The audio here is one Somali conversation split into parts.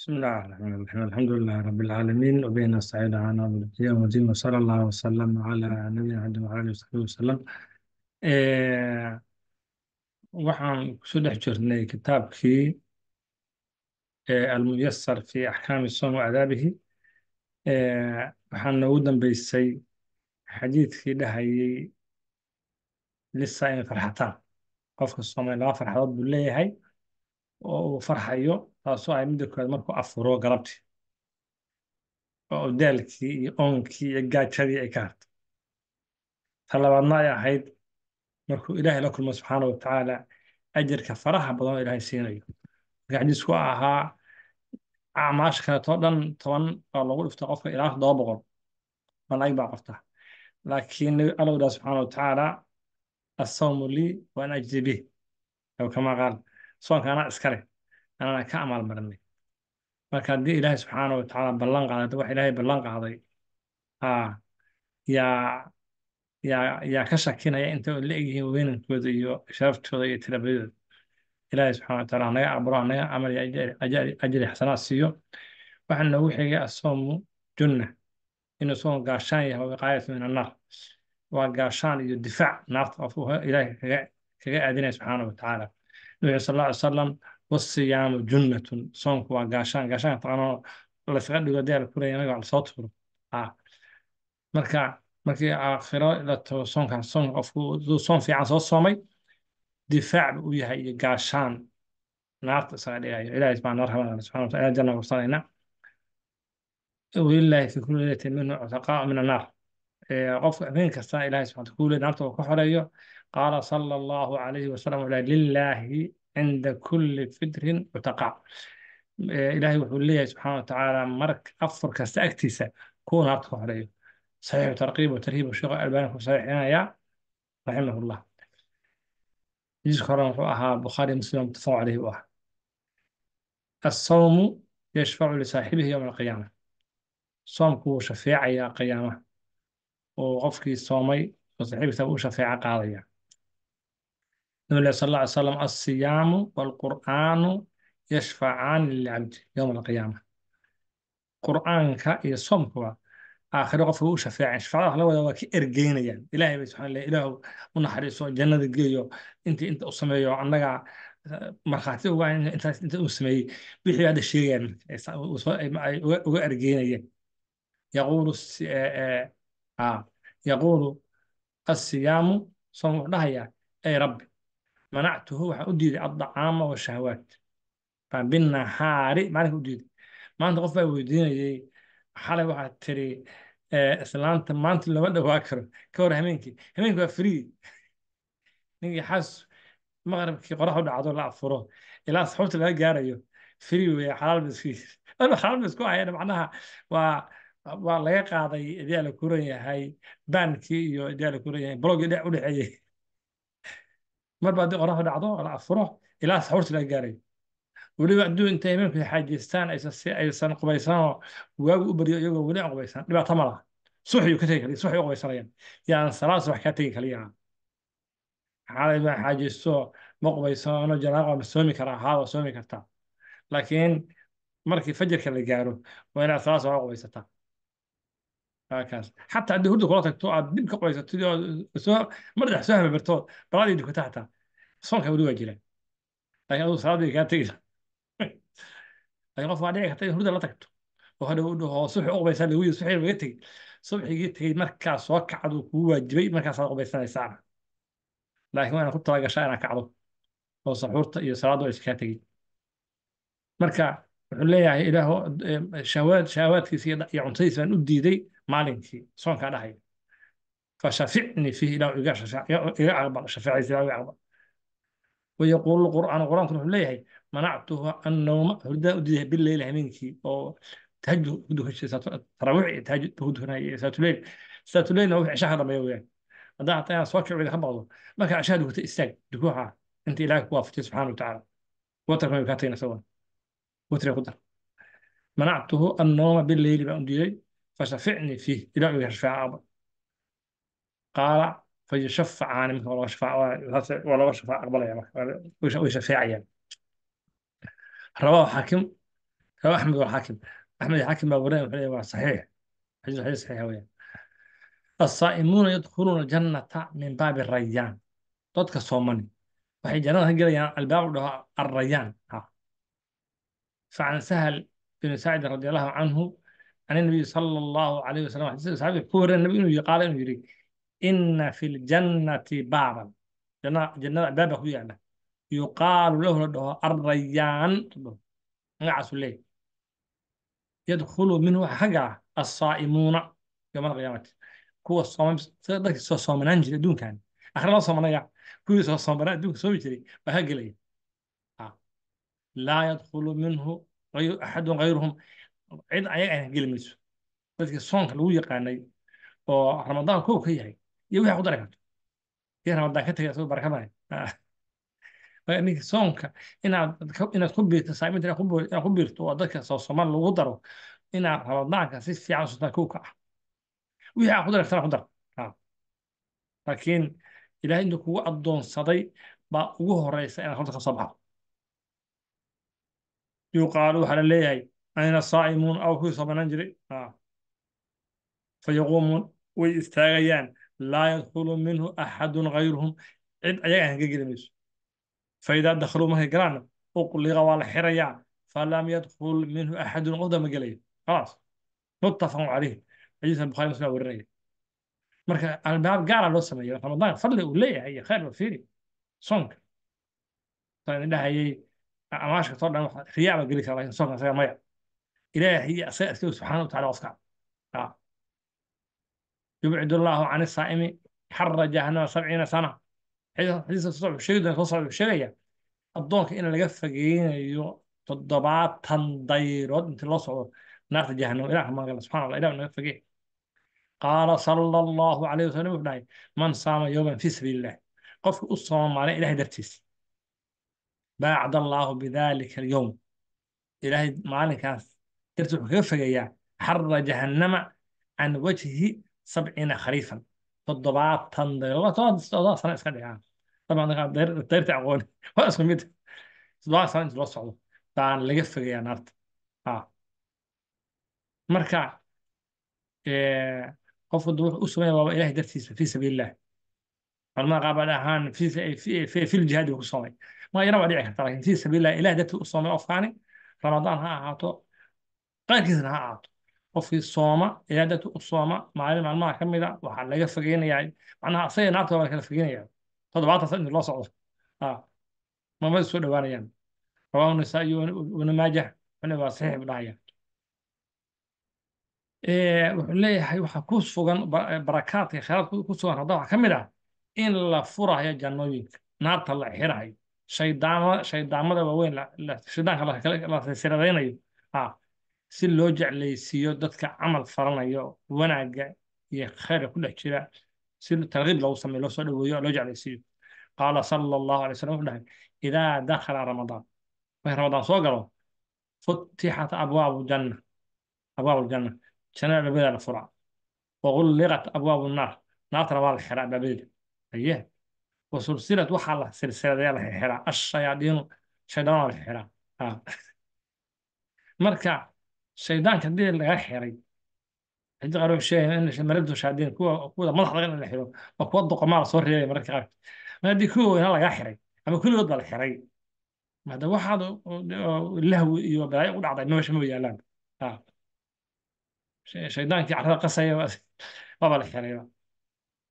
بسم الله الرحمن الرحيم نحن الحمد لله رب العالمين وبه نستعين على أمر والدين وصلى الله وسلم على نبينا محمد وعلى آله وصحبه وسلم waxaan kusoo dhex jirnay kitaabkii almuyasar fi axkaami soom adaabihi waxaa noogu dambeysay xadiidkii dhahayey lisaaimi farxataan qofka soomay laba farxadood buu leeyahay oo uu farxayo taasoo ay midda kooaad markuu afuro galabtii oo daalkii iyo oonkii iyo gaajadii ay ka harto ta labaadna ay ahayd markuu ilaahay la kulmo subxaana wa tacaala ajarka faraha badan oo ilahay siinayo marka xadiisku ahaa acmaasha kaleto dhan toban baa loogu dhifta qofka ilaa daba boqol malaa'ig baa qabta laakiin alla yidhaha subxaana wa tacaala asawmu lii waan ajri bih aw soonka anaa iska anana ka amaalmarinay marka haddii ilaahay subxaana wa tacaala ballan qaadata wax ilaahay ballan qaaday yaa yaa yaa ka shakinaya intay la egyihiin weynankooda iyo sharaftooda iyo tilabadooda ilaahay subxana wa taala hanaga aqbalo hanaga amal ajri xasanaad siiyo waxaa noogu xigay asoomu junna inuu soon gaashaan yahay wiqaayatu min annaar waa gaashaan iyo difaac naarta of ilaahay kaga aadinaya subxaana wa nabiga sal ly salam wasiyaamu junnatun soonku waa gaashaan gaashaan taqaanoo laysaga dhigo dee ku leeya nabiga lasoo tuuro ah. marka markii aakhiro la tago soonkan soon qofku duu soon fiican soo soomay difaac bu u yahay iyo gaashaan naarta isaga dhigayo ilahi baa noo rabanana subxana wataala janna gursanayna walillahi fi kulli laylatin minhu cutaqaa min annaar eh, qofka habeen kasta ilahi subxana naarta uu ka xoreeyo qaala sala allahu calayhi wasalam wuxuu lilaahi cinda kulli fitrin cutaqaa ilaahay wuxuu leeyahay subxaana wa tacaala marka afur kasta agtiisa kuwa naarta ka xoreeyo saxiixu tarqiib wa tarhiib sheekhu albaani ku saxiixinayaa raximahullah jiska horena wuxuu ahaa bukhaari muslim mutafaq caleyhi u ah asawmu yashfacu lisaaxibihi yowma alqiyaama soomku wuu shafeecayaa qiyaamaha oo qofkii soomay oo saaxiibkiisa u shafeeca qaadaya nabiga sal lla ly salam alsiyaamu waalqur'aanu yashfacaani lilcabdi yowma alqiyaama qur'aanka iyo soomkuba aakhiro qofka u shafeeceen shafacada wax la wada waa ka ergeynayaan ilaahay bay subxana llah ilaahu u naxariiso jannada geeyo intii inta u sameeyo annaga markhaati uga intaas inta u sameeyey wixii hadda sheegayaan ay uga ergeynayeen yaquulu eh, eh, ah, yaquulu assiyaamu soom wuxuu dhahayaa ey rabbi manactuhu waxaan u diiday addacaama washahwaat binahaari maalinka u diiday maanta qof baa weydiinayay xalay waxaad tiri islaanta maanta lama dhawaa karo ka hor hameenkii hameenkii waa free ninkii xaas qorax u dhacdo la afuro ilaa saxuubta laga gaarayo free weeye xalaal baskiis xalaal basku hayana macnaha waa waa laga qaaday idiyaa la kuran yahay baankii iyo idiyaa la kuran yahay blog u dhexeeyey marba haddii qoraxdu dhacdo la afuro ilaa saxuurti laga gaarayo weliba hadduu intay himeenku xaajeystaan aysan qubaysanoo waagu u baryo iyagoo weli aan qubaysan dhibaato ma laha suxyu ka tegi kaliya suxy u qubaysanayaan yaan salaad wax kaa tegi kaliya xaalay baan xaajiysto ma qubaysano janaaqa ma soomi karaa haa waa soomi kartaa laakiin markii fajirka la gaaro waa inaad salaad subax u qubaysataa kaas xataa haddii hurda kula tagto aad dib ka qoysato mardhax soo hababartood balaadii dukato xataa soonka weli waa jira laakiin aduu salaadii kaa tegaysa laakiin qof waa dhici karta in hurda la tagto oo hadhow dhaho subaxi uqubaysaa lagu yiri subaxi laga tegey subaxigii tegey markaa soo kacdu kugu waajibay markaasaad qubaysanaysaa laakiin waa ku talagashaa inaad kacdo oo saxuurta iyo salaaddu iskaa tegey marka wuxuu leeyahay ilaaho shahawaadkiisa iyo cuntadiisa baan u diiday maalinkii soonkaa dhahay fashafini fiihi ilah iga aqbal shafaaciisa ilah iga aqbal wayaquulu qur'aanu qur'aankuna wuxuu leeyahay manactuha annawma hurdaa u diiday bileyli hameenkii oo tahajud fashafcnii fiih ilaa iga shafaacaaba qaala fayushafacaani marka waa laga shafaac aqbalaya marka way shafeecayaan rawaahu xaakim rawaa axmed waa xaakim axmed xaakim baa warinaya wuxuu leeyahay waa saxiix xadiis xadiis saxiixa weeyaan asaa'imuuna yadkhuluuna aljannata min baabi rayaan dadka soomani waxay jannada ka gelayaan albaabu dhaho arrayaan ha facan sahal bin saacid radi allahu canhu can inabiy sala الله عليه wasalam sida saxaabiga ku warina nabi inuu yaqaala inuu yidhi ina fi ljannati baaban jannada albaaba ku yaala yuqaalu lahu la dhaho arrayaan magacaasu leey yadkhulu minhu waxa xagga ah assaa'imuuna yowma alqiyaamati kuwa sida dadkii soo soomanaan jiray adduunkan akhira la soomanaya kuwii soo soomanaa adduunka soomi jiray baa ka gelaya laa cid ayaga aan geli mayso dadkii soonka lagu yaqaanay oo ramadaan kow ka yahay iyo wixii ku dari karto kii ramadaan ka tegay isagoo barakamahay ninkii soonka inaad inaad ku biirto saaminta inaad ku biirto oo dadka soosoomaan lagu daro inaad ramadaanka si fiican usostaa kow ka ah wixii aad ku dari kartana ku dar laakiin ilaahay intuu kugu addoonsaday baa ugu horeysa inaad horta kasoo soo yuqaalu waxaa la leeyahay أين صائمون أو كي صبنا نجري آه. فيقومون ويستغيان لا يدخل منه أحد غيرهم عد أيها هنجيجرميس فإذا دخلوا ما هيجرانا أقلق وعلى حريان فلم يدخل منه أحد قدام جلي خلاص متفق عليه حديث البخاري ومسلم ورنيه مركا الباب قاعد لو سمي رمضان فضل وليه هي خير وفيري صنك طيب ده هي أماشك طبعا رياء بقلي كلام صنك سيا يعني ilaahay asaga iskale subxaana watacala waa iska cad yubcid allaahu can isaa'imi xarra jahannama sabciina sana xadiiskasoo sheegaya addoonka in laga fageynayo toddobaatan dayrood intii loo socdo naarta jahannama ilah maagala subxana allah ilah naga fagey qaala sala allahu alayh wasallam wuxuu dhahay man saama yowman fii sabiili illah qofka u soomaalay ilahay dartiis baacda allaahu bidaalika alyowm ilaahay maalinkaas jirta wuxuu kaga fogeeyaa xarra jahannama can wajhi sabciina khariifan toddobaatan dayr sano iska dhigaa dayrta aqooni waa isku mid toddobaatan sano inta loo socdo baan laga fogeeyaa naarta marka qofku wuxuu u suganya waaba ilahay dartiisa fi sabiil illah culamada qaabaan ahaan fil ku soomay ma yana waa dhici karta lakin fi sabiil ilahay dartii u soomay qofkaani ramadaan ha ahaato qaankiisana ha aato qofkii sooma ciyaadatu u sooma maalin maalmaha ka mid a waxaa laga fogeynayaa macnaha asaga naarta waa kala fogeynaya toddobaatan sa intii loo socdo mamada soo dhawaanayaan rawaahu nasaa'i ibnu maajah xuna waa saxiix bu dhahaya wuxuu leeyahay waxaa ku sugan barakaadka khayraadka ku sugan hadda waxaa ka mid ah in la furahayo jannooyinka naarta la xirahayo shaydaamada waaweyn shaydaanka la siradaynayo si loo jeclaysiiyo dadka camal faranayo wanaaga iyo khayrka ku dhex jira si tarkiib loogu sameyo loo soo dhaweeyo loo jeclaysiiyo qaala sala allahu alay slam wuxuu idaa dakhala ramadaan marka ramadaan soo galo futixat abwaabu janna abwaabu ljanna jannada baabadeeda la furaa wagulliqat abwaabu naar naartana waa la xiraa baabadeeda aye wasulsilad waxaa la silsiladaya la xiraa ashayaadiinu shaydaana la xiraa ah. marka سيدان تدي الاخري حد غرو شيء ان ما ردوا شادين كو كو ما حدا غير الاخري وكو دوق ما صور لي مرات كاف ما دي كو هنا الاخري اما كل ود الاخري ما هذا واحد له يو بلاي ودع ضاي ما شنو يا لان ها آه. سيدان تي عرق قصي بابا الاخري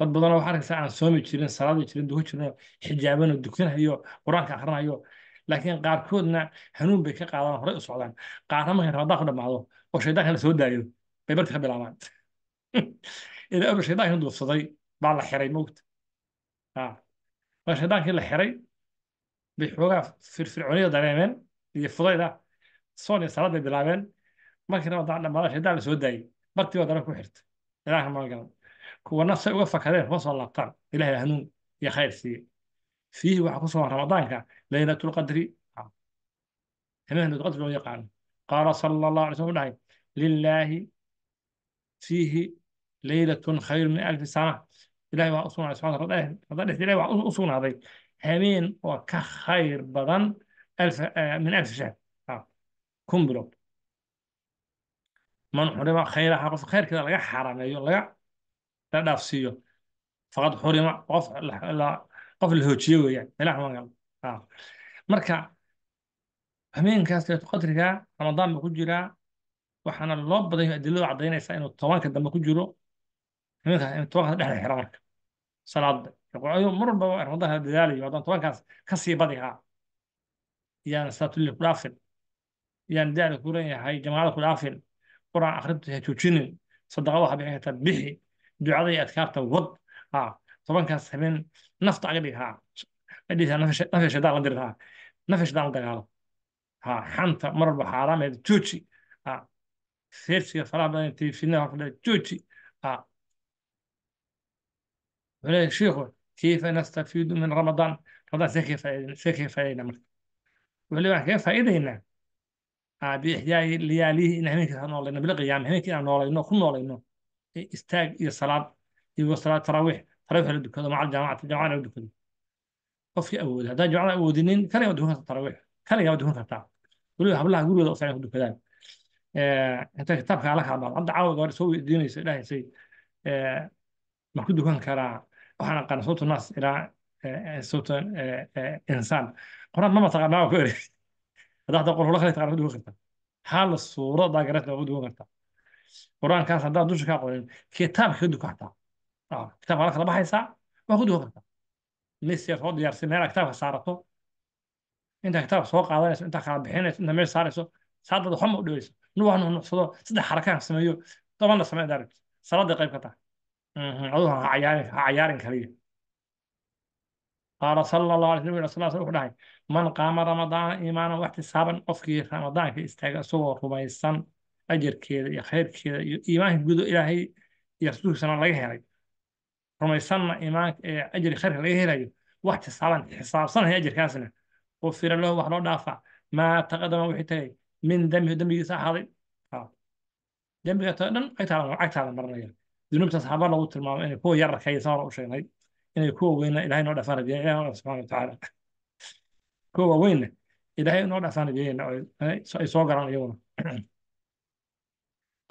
بابا انا وحرك ساعه سومي تشيرين صلاه تشيرين دوك تشيرين حجابين ودكتور هيو قران كان حرنا هيو laakiin qaarkoodna hanuun bay ka qaadaan horay u socdaan qaarna markay rabadaan ku dhamaado oo shaydaanka la soo daayo bay barti ka bilaabaan ilaa oba shaydaankii duufsaday baa la xiray mowt marka ah, shaydaankii la xiray bay xoogaa firfircoonida dareemeen iyo fudayda soon iyo salaad bay bilaabeen markii rabadaan dhamaada shaydaan la soo daayey bartii baa dara ku xirta ilaahka maagalan kuwana say uga fakadeen kuma soo laabtaan ilahay hanuun iyo khayr siiye fiihi waxa ku sugan ramadaanka laylatulqadri habeenadqadri loo yaqaano qaala sala allah alay slm u dhahay lilaahi fiihi laylatun khayru min alfi sana ilahay waa usugnaday subxana rada dhexda ilahay waxaa u sugnaaday habeen oo ka khayr badan min alfi shahr kun bilood man xurima khayraha qof khayrkeeda laga xarameeyo laga la dhaafsiiyo faqad xurima qof qof la hoojiyo weyaan ilaah ma gala marka habeenkaas qadriga ramadaan ba ku jiraa waxaana loo badanya adiladu cadaynaysaa inuu tobanka dambe ku jiro tobankaas dhexda xira marka salaada mar walba ramadaan dadaalayo haddaan tobankaas ka sii badi haa yaan salaatulli ku dhaafin yaan dacda ku leeyahay jamaacada ku dhaafin quraan akhrinta ha joojinin sadaqa waxa bixi ducada iyo adkaarta wad tobankaas habeen nafta aga dhig ha nafya shaydaan la diri ha shaydaan la dagaalo ha xanta mar walba xaaraam jooji feersiga faraha badan intay fidnaha horfadha jooji wuxuu shiikhu kayfa nastafiidu min ramadan ramadaan see kaga faa'idayna marka wuxuu waxaan kaga faa'idaynaa biixyaayi liyaalihi in habeenkiisa noolayno bilqiyaam habeenkii inaan noolayno ku e, noolayno istaag iyo salaad iyo salaad taraawiix tarawix la dukado maca jamacati jamacana la dukado eh, soo weydiinaysa eh, eh, qur-aankaas haddaan dusha kaa qorin kitaabka ka dukan kitaabka kala baxaysaa waa ku duwan kartaa listiga soo diyaarsi meelaa kitaabka saarato intaa kitaabka soo qaadanayso intaa kala bixinayso intaa meesha saarayso saadada xuma u dhaweyso nuux nuuxnuuxsado saddex xarakaan sameeyo tobanna samee daarit salaada qayb ka tahay aduhu ha cayaarin ha cayaarin kaliya qaala sala allahu alay slam rasul wuxuu dhahay man qaama ramadaana iimaanan waxtisaaban qofkii ramadaanka istaaga isagoo rumaysan ajarkeeda iyo khayrkeeda iyo iimaanka gudo ilaahay iyo rasuulkiisana laga helay rumaysanna imaanka ee ajri khayrka laga helayo wax xisaaban xisaabsanaya ajirkaasna oo fira wax loo dhaafa maa taqadama wixii tagay min dambihi dambigiisa ahaaday dambiga too dhan cagtaada marinaya dunuubtaas haba lagu tilmaamo inay kuwa yar arkaysan hore u sheegnay inay kuwa weynna ilahay noo dhafaan rajeeyayna allah watacaala kuwa waaweynna ilahay noo dhafaan rajeeyayna ay soo garaan iyaguna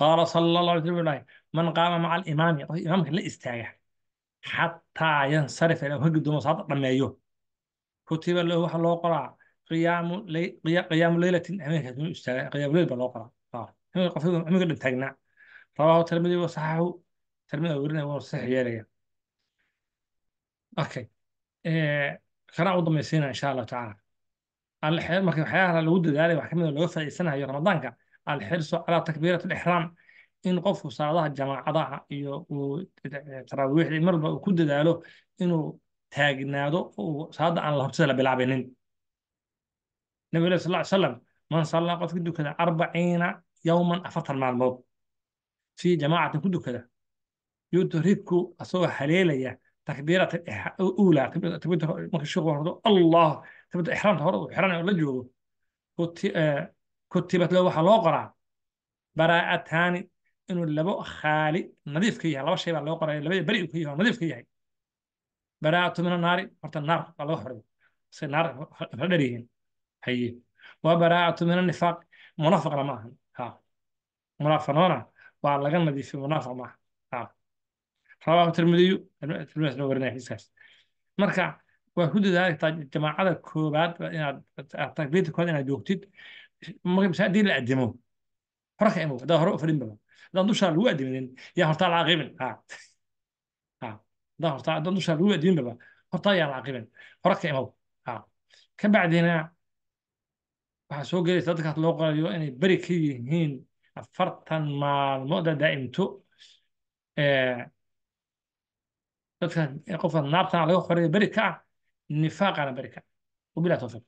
qaala sala allahu alay wasalam man qaama maca alimaami qofka imaamka la istaaga xataa yansarif inuu ka gudoomo saada dhameeyo kutiba lahu waxa loo qoraa qiyaamu leylatin hameenkaas inuu istaaga qiyaamu leyl baa loo qoraa hameenka dhan taagnaa rawaahu tirmidi wa saxaxu tirmidi aa werinaya waa sax yeelaya okay kanaa u dambaysiinaa insha allahu tacaala marka waxyaalaha lagu dadaalay wax kamid a looga faa'iidsanayo ramadaanka alxirsu calaa takbiirati lixraam in qofku salaadaha jamaacadaha iyo uu taraawiixda mar walba uu ku dadaalo inuu taagnaado oo salaada aan la hortada la nabi bilaabanin nabiga sal salam man sallaa qofki dukada arbaciina yowman afartan maalmood fii jamaacatin ku dukada yutriku asagoo haleelaya takbiirata uulaa marka sheekhu hordo allah takbiirta ixraamta hore uu xiranayo la joogo kutibat lahu waxaa loo qoraa baraa'ataani inuu labo khaali nadiif ka yahay laba shay baa loo qoraya labada beri uu ka yahay nadiif ka yahay baraatu min anaari horta naar baa loo xoraya si naar ifla dher haye wa baraatu min annifaaq munaafaqna ma ahan ha munaafaqnimana waa laga nadiifiyay munaafaq ma ha rawaahu tirmidiyu tirmidiyaas noo marka waa ku dadaalagtaa jamaacada koobaad inaad takbiirta koowaad inaad joogtid haddii la adimo hore ka imow hore u fadhin badan dusha lagu adiminin yaa hortaa la caaqibin hadaan dusha lagu addiminbaba hortaa yaa la caaqibin hore ka imow ka bacdina waxaa soo gelaysa dadkaas loo qorayo inay beri ka yihiin afartan maalmooda daa'imto dadkaas qofka naabtana laga qorayo beri ka ah nifaaqana beri ka wabilah